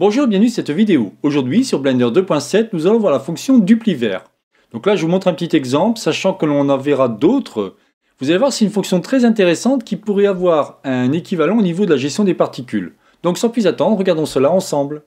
Bonjour, et bienvenue dans cette vidéo. Aujourd'hui, sur Blender 2.7, nous allons voir la fonction dupli vert. Donc là, je vous montre un petit exemple, sachant que l'on en verra d'autres. Vous allez voir, c'est une fonction très intéressante qui pourrait avoir un équivalent au niveau de la gestion des particules. Donc sans plus attendre, regardons cela ensemble.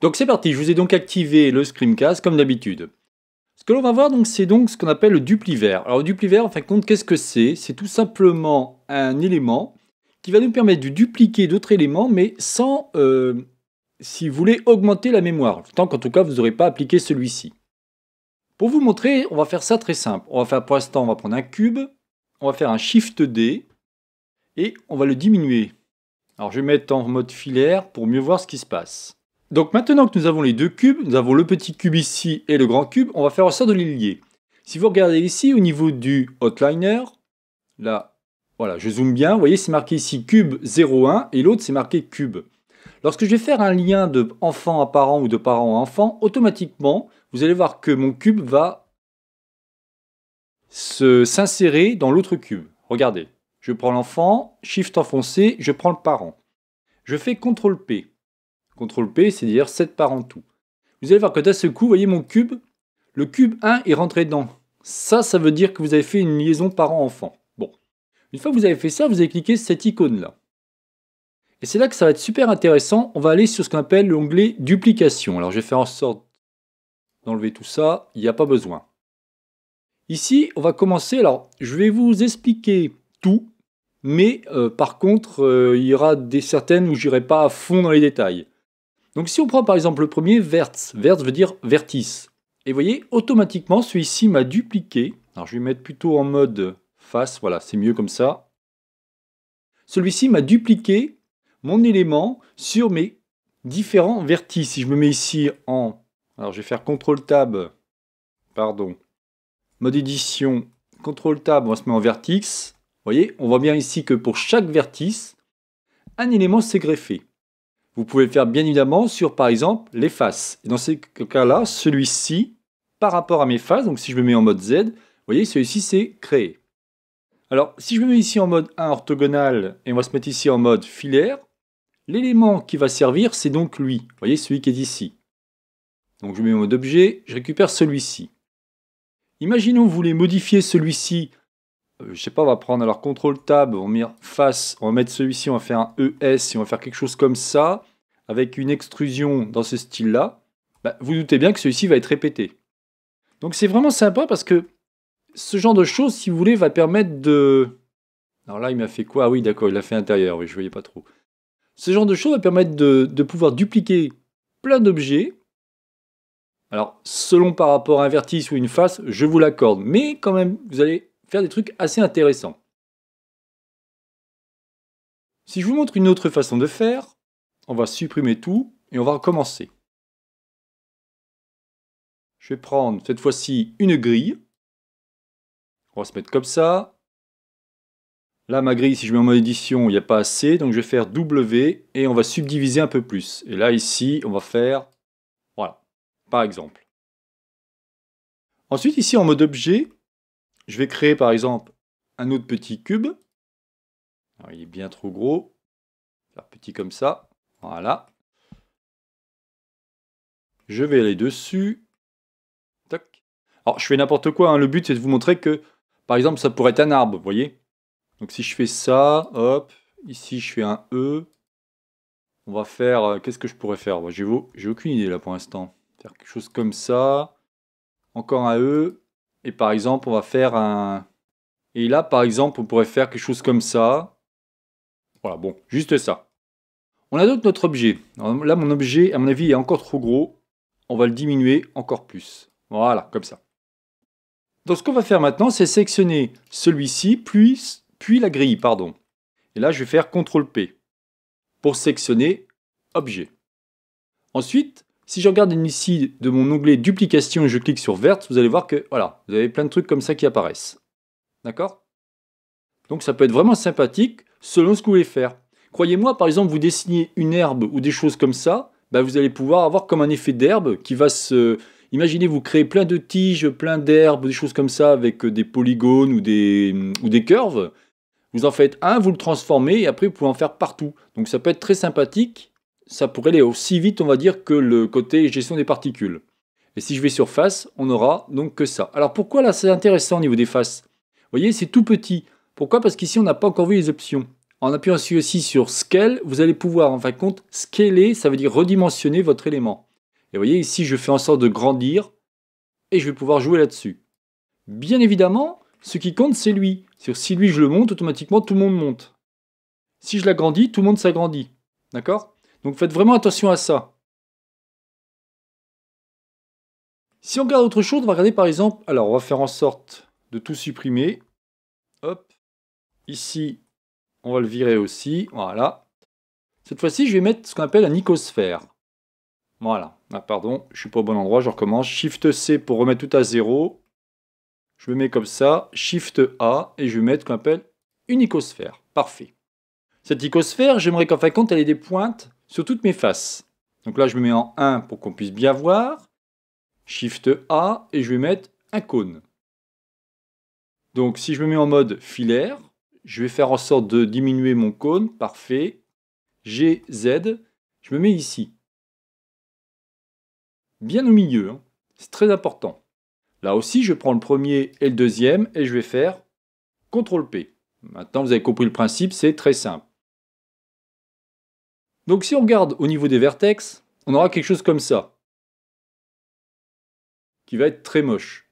Donc c'est parti, je vous ai donc activé le screencast comme d'habitude. Ce que l'on va voir donc c'est donc ce qu'on appelle le dupli vert. Alors le dupli vert, en fin de compte, qu'est-ce que c'est C'est tout simplement un élément qui va nous permettre de dupliquer d'autres éléments, mais sans euh, si vous voulez augmenter la mémoire, tant qu'en tout cas vous n'aurez pas appliqué celui-ci. Pour vous montrer, on va faire ça très simple. On va faire pour l'instant, on va prendre un cube, on va faire un Shift D, et on va le diminuer. Alors je vais mettre en mode filaire pour mieux voir ce qui se passe. Donc maintenant que nous avons les deux cubes, nous avons le petit cube ici et le grand cube, on va faire en sorte de les lier. Si vous regardez ici au niveau du outliner, là, voilà, je zoome bien, vous voyez c'est marqué ici cube 01 et l'autre c'est marqué cube. Lorsque je vais faire un lien de enfant à parent ou de parent à enfant, automatiquement, vous allez voir que mon cube va s'insérer dans l'autre cube. Regardez, je prends l'enfant, Shift enfoncé, je prends le parent. Je fais CTRL P. CTRL P, c'est-à-dire 7 parents tout. Vous allez voir que d'un seul coup, vous voyez mon cube, le cube 1 est rentré dedans. Ça, ça veut dire que vous avez fait une liaison parent-enfant. Bon. Une fois que vous avez fait ça, vous allez cliquer cette icône-là. Et c'est là que ça va être super intéressant. On va aller sur ce qu'on appelle l'onglet duplication. Alors je vais faire en sorte d'enlever tout ça. Il n'y a pas besoin. Ici, on va commencer. Alors, je vais vous expliquer tout. Mais euh, par contre, euh, il y aura des certaines où je j'irai pas à fond dans les détails. Donc si on prend par exemple le premier, verts. Verts veut dire vertice. Et vous voyez, automatiquement, celui-ci m'a dupliqué. Alors je vais mettre plutôt en mode face, voilà, c'est mieux comme ça. Celui-ci m'a dupliqué mon élément sur mes différents vertices. Si je me mets ici en... Alors je vais faire CTRL TAB, pardon, mode édition, CTRL TAB, on va se mettre en vertex. Vous voyez, on voit bien ici que pour chaque vertice, un élément s'est greffé. Vous pouvez le faire bien évidemment sur, par exemple, les faces. Et dans ce cas-là, celui-ci, par rapport à mes faces, donc si je me mets en mode Z, vous voyez, celui-ci s'est créé. Alors, si je me mets ici en mode 1 orthogonal, et on va se mettre ici en mode filaire, L'élément qui va servir, c'est donc lui. Vous voyez, celui qui est ici. Donc je mets mon objet, je récupère celui-ci. Imaginons vous voulez modifier celui-ci. Je euh, je sais pas, on va prendre alors CTRL TAB, on va mettre face, on mettre celui-ci, on va faire un ES, et on va faire quelque chose comme ça, avec une extrusion dans ce style-là. Bah, vous doutez bien que celui-ci va être répété. Donc c'est vraiment sympa parce que ce genre de choses, si vous voulez, va permettre de... Alors là, il m'a fait quoi Ah oui, d'accord, il l'a fait intérieur, oui, je voyais pas trop. Ce genre de choses va permettre de, pouvoir dupliquer plein d'objets. Alors, selon par rapport à un vertice ou une face, je vous l'accorde. Mais quand même, vous allez faire des trucs assez intéressants. Si je vous montre une autre façon de faire, on va supprimer tout et on va recommencer. Je vais prendre cette fois-ci une grille. On va se mettre comme ça. Là, ma grille, si je mets en mode édition, il n'y a pas assez, donc je vais faire W et on va subdiviser un peu plus. Et là, ici, on va faire... Voilà, par exemple. Ensuite, ici, en mode objet, je vais créer, par exemple, un autre petit cube. il est bien trop gros. petit comme ça. Voilà. Je vais aller dessus. Toc. Alors, je fais n'importe quoi. Hein. Le but, c'est de vous montrer que, par exemple, ça pourrait être un arbre, vous voyez donc si je fais ça, hop, ici je fais un E. On va faire, euh, qu'est-ce que je pourrais faire bah, J'ai aucune idée là pour l'instant. Faire quelque chose comme ça, encore un E, et par exemple on va faire un... Et là par exemple on pourrait faire quelque chose comme ça. Voilà, bon, juste ça. On a donc notre objet. là mon objet à mon avis est encore trop gros. On va le diminuer encore plus. Voilà, comme ça. Donc ce qu'on va faire maintenant, c'est sélectionner celui-ci, plus puis la grille, pardon. Et là, je vais faire CTRL-P pour sectionner Objet. Ensuite, si je regarde ici de mon onglet Duplication et je clique sur Verte, vous allez voir que voilà, vous avez plein de trucs comme ça qui apparaissent. D'accord Donc ça peut être vraiment sympathique selon ce que vous voulez faire. Croyez-moi, par exemple, vous dessinez une herbe ou des choses comme ça, bah, vous allez pouvoir avoir comme un effet d'herbe qui va se... Imaginez, vous créez plein de tiges, plein d'herbes, des choses comme ça avec euh, des polygones ou des, ou des curves. Vous en faites un, vous le transformez et après vous pouvez en faire partout. Donc ça peut être très sympathique. Ça pourrait aller aussi vite, on va dire, que le côté gestion des particules. Et si je vais sur face, on aura donc que ça. Alors pourquoi là c'est intéressant au niveau des faces Vous voyez, c'est tout petit. Pourquoi Parce qu'ici on n'a pas encore vu les options. En appuyant aussi sur Scale, vous allez pouvoir en fin de compte scaler, ça veut dire redimensionner votre élément. Et vous voyez ici je fais en sorte de grandir et je vais pouvoir jouer là-dessus. Bien évidemment, ce qui compte, c'est lui. Si lui, je le monte, automatiquement, tout le monde monte. Si je l'agrandis, tout le monde s'agrandit. D'accord Donc faites vraiment attention à ça. Si on regarde autre chose, on va regarder par exemple... Alors, on va faire en sorte de tout supprimer. Hop. Ici, on va le virer aussi. Voilà. Cette fois-ci, je vais mettre ce qu'on appelle un icosphère. Voilà. Ah, pardon, je suis pas au bon endroit, je recommence. Shift-C pour remettre tout à zéro. Je me mets comme ça, Shift A, et je vais mettre ce qu'on appelle une icosphère. Parfait. Cette icosphère, j'aimerais qu'en fin de compte, elle ait des pointes sur toutes mes faces. Donc là, je me mets en 1 pour qu'on puisse bien voir. Shift A, et je vais mettre un cône. Donc si je me mets en mode filaire, je vais faire en sorte de diminuer mon cône. Parfait. G, Z, je me mets ici. Bien au milieu, hein. c'est très important. Là aussi, je prends le premier et le deuxième et je vais faire CTRL P. Maintenant, vous avez compris le principe, c'est très simple. Donc si on regarde au niveau des vertex, on aura quelque chose comme ça, qui va être très moche.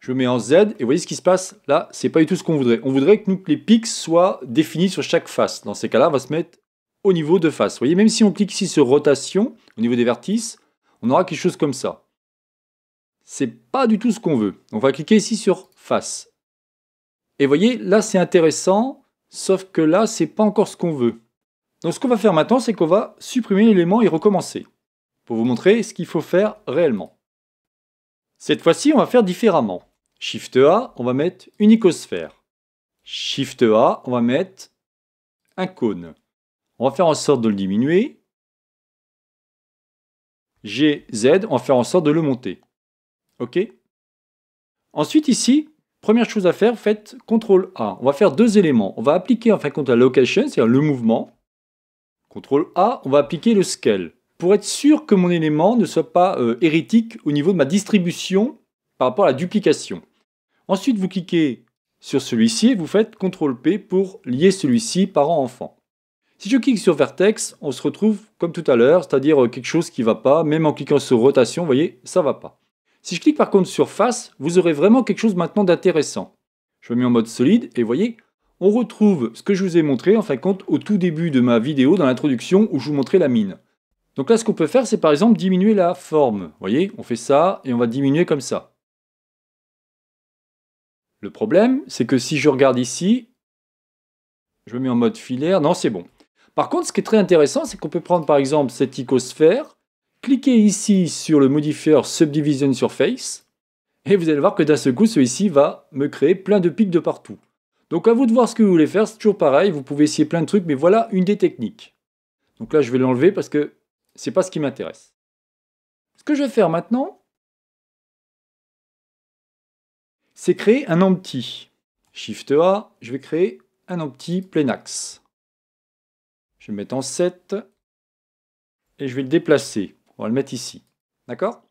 Je mets en Z et vous voyez ce qui se passe là, c'est pas du tout ce qu'on voudrait. On voudrait que les pics soient définis sur chaque face. Dans ces cas-là, on va se mettre au niveau de face. Vous voyez, même si on clique ici sur rotation, au niveau des vertices, on aura quelque chose comme ça. C'est pas du tout ce qu'on veut. On va cliquer ici sur face. Et voyez, là c'est intéressant, sauf que là c'est pas encore ce qu'on veut. Donc ce qu'on va faire maintenant, c'est qu'on va supprimer l'élément et recommencer, pour vous montrer ce qu'il faut faire réellement. Cette fois-ci, on va faire différemment. Shift A, on va mettre une icosphère. Shift A, on va mettre un cône. On va faire en sorte de le diminuer. GZ, on va faire en sorte de le monter. OK Ensuite, ici, première chose à faire, faites CTRL A. On va faire deux éléments. On va appliquer en fin de compte la location, c'est-à-dire le mouvement. CTRL A, on va appliquer le scale. Pour être sûr que mon élément ne soit pas euh, hérétique au niveau de ma distribution par rapport à la duplication. Ensuite, vous cliquez sur celui-ci et vous faites CTRL P pour lier celui-ci parent-enfant. Si je clique sur vertex, on se retrouve comme tout à l'heure, c'est-à-dire euh, quelque chose qui ne va pas, même en cliquant sur rotation, vous voyez, ça ne va pas. Si je clique par contre sur face, vous aurez vraiment quelque chose maintenant d'intéressant. Je me mets en mode solide et vous voyez, on retrouve ce que je vous ai montré en fin compte au tout début de ma vidéo dans l'introduction où je vous montrais la mine. Donc là, ce qu'on peut faire, c'est par exemple diminuer la forme. Vous voyez, on fait ça et on va diminuer comme ça. Le problème, c'est que si je regarde ici, je me mets en mode filaire, non, c'est bon. Par contre, ce qui est très intéressant, c'est qu'on peut prendre par exemple cette icosphère Cliquez ici sur le modifier Subdivision Surface et vous allez voir que d'un seul coup, celui-ci va me créer plein de pics de partout. Donc à vous de voir ce que vous voulez faire, c'est toujours pareil, vous pouvez essayer plein de trucs, mais voilà une des techniques. Donc là, je vais l'enlever parce que ce n'est pas ce qui m'intéresse. Ce que je vais faire maintenant, c'est créer un empty. Shift A, je vais créer un empty plein axe. Je vais le mettre en 7 et je vais le déplacer. On va le mettre ici. D'accord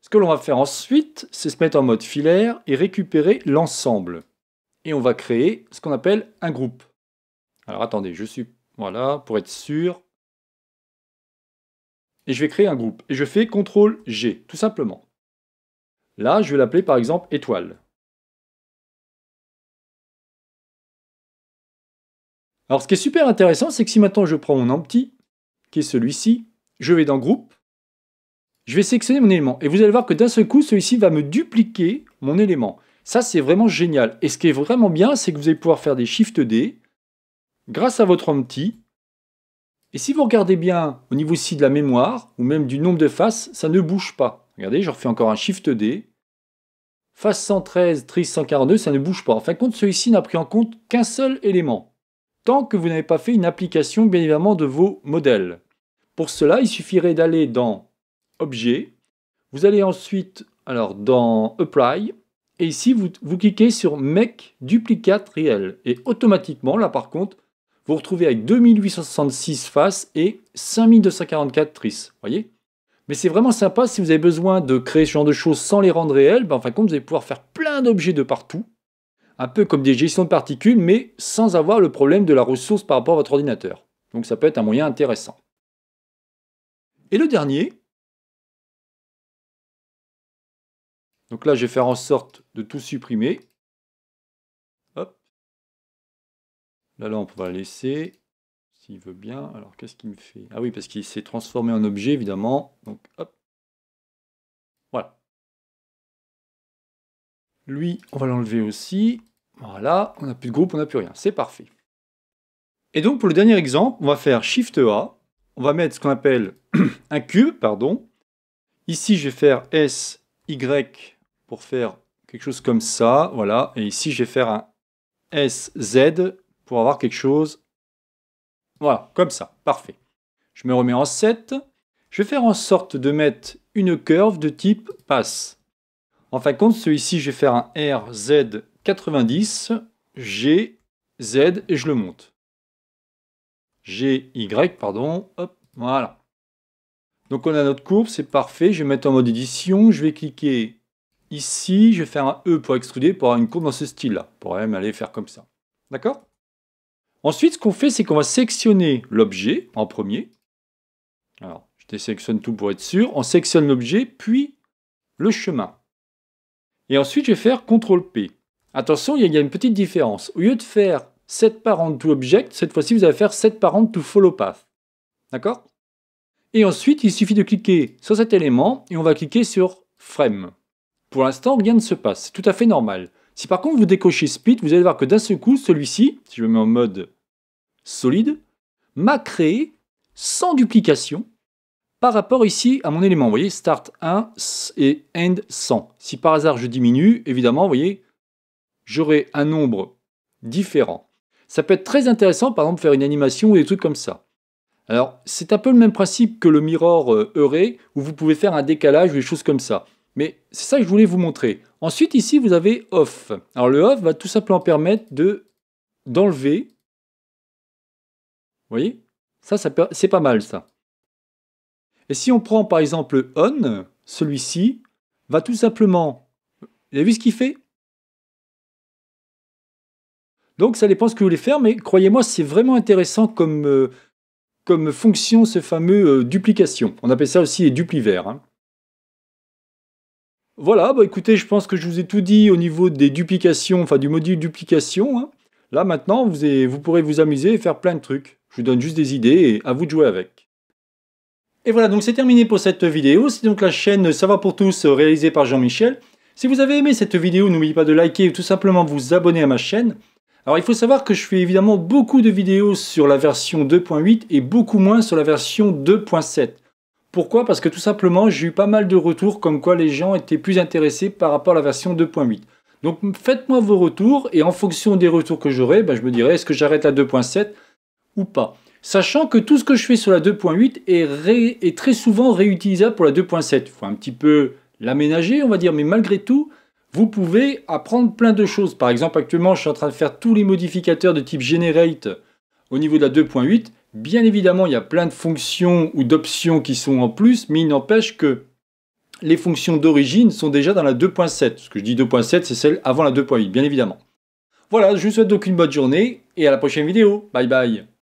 Ce que l'on va faire ensuite, c'est se mettre en mode filaire et récupérer l'ensemble. Et on va créer ce qu'on appelle un groupe. Alors attendez, je suis... Voilà, pour être sûr. Et je vais créer un groupe. Et je fais CTRL G, tout simplement. Là, je vais l'appeler par exemple étoile. Alors ce qui est super intéressant, c'est que si maintenant je prends mon empty, qui est celui-ci, je vais dans groupe, je vais sélectionner mon élément. Et vous allez voir que d'un seul coup, celui-ci va me dupliquer mon élément. Ça, c'est vraiment génial. Et ce qui est vraiment bien, c'est que vous allez pouvoir faire des Shift D grâce à votre empty. Et si vous regardez bien au niveau ici de la mémoire, ou même du nombre de faces, ça ne bouge pas. Regardez, je refais encore un Shift D. Face 113, tris 142, ça ne bouge pas. En fin de compte, celui-ci n'a pris en compte qu'un seul élément. Tant que vous n'avez pas fait une application, bien évidemment, de vos modèles. Pour cela, il suffirait d'aller dans Objet. Vous allez ensuite alors, dans Apply. Et ici, vous, cliquez sur Make Duplicate Réel. Et automatiquement, là par contre, vous, vous retrouvez avec 2866 faces et 5244 tris. voyez Mais c'est vraiment sympa si vous avez besoin de créer ce genre de choses sans les rendre réelles. Ben, en fin de compte, vous allez pouvoir faire plein d'objets de partout. Un peu comme des gestions de particules, mais sans avoir le problème de la ressource par rapport à votre ordinateur. Donc ça peut être un moyen intéressant. Et le dernier, donc là je vais faire en sorte de tout supprimer. Hop. La lampe on va la laisser, s'il veut bien. Alors qu'est-ce qu'il me fait Ah oui, parce qu'il s'est transformé en objet évidemment. Donc hop. Voilà. Lui, on va l'enlever aussi. Voilà, on n'a plus de groupe, on n'a plus rien. C'est parfait. Et donc pour le dernier exemple, on va faire Shift A, on va mettre ce qu'on appelle un cube, pardon. Ici, je vais faire S, Y pour faire quelque chose comme ça, voilà. Et ici, je vais faire un S, Z pour avoir quelque chose, voilà, comme ça, parfait. Je me remets en 7. Je vais faire en sorte de mettre une curve de type passe. En fin de compte, celui-ci, je vais faire un R, Z, 90, G, Z et je le monte. Y, pardon, hop, voilà. Donc on a notre courbe, c'est parfait, je vais mettre en mode édition, je vais cliquer ici, je vais faire un E pour extruder, pour avoir une courbe dans ce style-là, pour même aller faire comme ça, d'accord Ensuite, ce qu'on fait, c'est qu'on va sectionner l'objet en premier. Alors, je désélectionne tout pour être sûr. On sectionne l'objet, puis le chemin. Et ensuite, je vais faire CTRL-P. Attention, il y a une petite différence. Au lieu de faire set parent to object, cette fois-ci vous allez faire set parent to follow path. D'accord Et ensuite, il suffit de cliquer sur cet élément et on va cliquer sur frame. Pour l'instant, rien ne se passe, c'est tout à fait normal. Si par contre vous décochez split, vous allez voir que d'un seul coup, celui-ci, si je le mets en mode solide, m'a créé sans duplication par rapport ici à mon élément. Vous voyez, start 1 et end 100. Si par hasard je diminue, évidemment, vous voyez, j'aurai un nombre différent. Ça peut être très intéressant, par exemple, faire une animation ou des trucs comme ça. Alors, c'est un peu le même principe que le mirror euh, heuré, où vous pouvez faire un décalage ou des choses comme ça. Mais c'est ça que je voulais vous montrer. Ensuite, ici, vous avez off. Alors, le off va tout simplement permettre de d'enlever. Vous voyez Ça, ça c'est pas mal, ça. Et si on prend, par exemple, on, celui-ci, va tout simplement... Vous avez vu ce qu'il fait donc ça dépend ce que vous voulez faire, mais croyez-moi, c'est vraiment intéressant comme, euh, fonction, ce fameux euh, duplication. On appelle ça aussi les dupli verts. Hein. Voilà, bah, écoutez, je pense que je vous ai tout dit au niveau des duplications, enfin du module duplication. Hein. Là maintenant, vous, vous pourrez vous amuser et faire plein de trucs. Je vous donne juste des idées et à vous de jouer avec. Et voilà, donc c'est terminé pour cette vidéo. C'est donc la chaîne Ça va pour tous réalisée par Jean-Michel. Si vous avez aimé cette vidéo, n'oubliez pas de liker ou tout simplement vous abonner à ma chaîne. Alors il faut savoir que je fais évidemment beaucoup de vidéos sur la version 2.8 et beaucoup moins sur la version 2.7. Pourquoi Parce que tout simplement j'ai eu pas mal de retours comme quoi les gens étaient plus intéressés par rapport à la version 2.8. Donc faites-moi vos retours et en fonction des retours que j'aurai, ben, je me dirai est-ce que j'arrête la 2.7 ou pas. Sachant que tout ce que je fais sur la 2.8 est, est très souvent réutilisable pour la 2.7. Il faut un petit peu l'aménager on va dire, mais malgré tout vous pouvez apprendre plein de choses. Par exemple, actuellement, je suis en train de faire tous les modificateurs de type Generate au niveau de la 2.8. Bien évidemment, il y a plein de fonctions ou d'options qui sont en plus, mais il n'empêche que les fonctions d'origine sont déjà dans la 2.7. Ce que je dis 2.7, c'est celle avant la 2.8, bien évidemment. Voilà, je vous souhaite donc une bonne journée et à la prochaine vidéo. Bye bye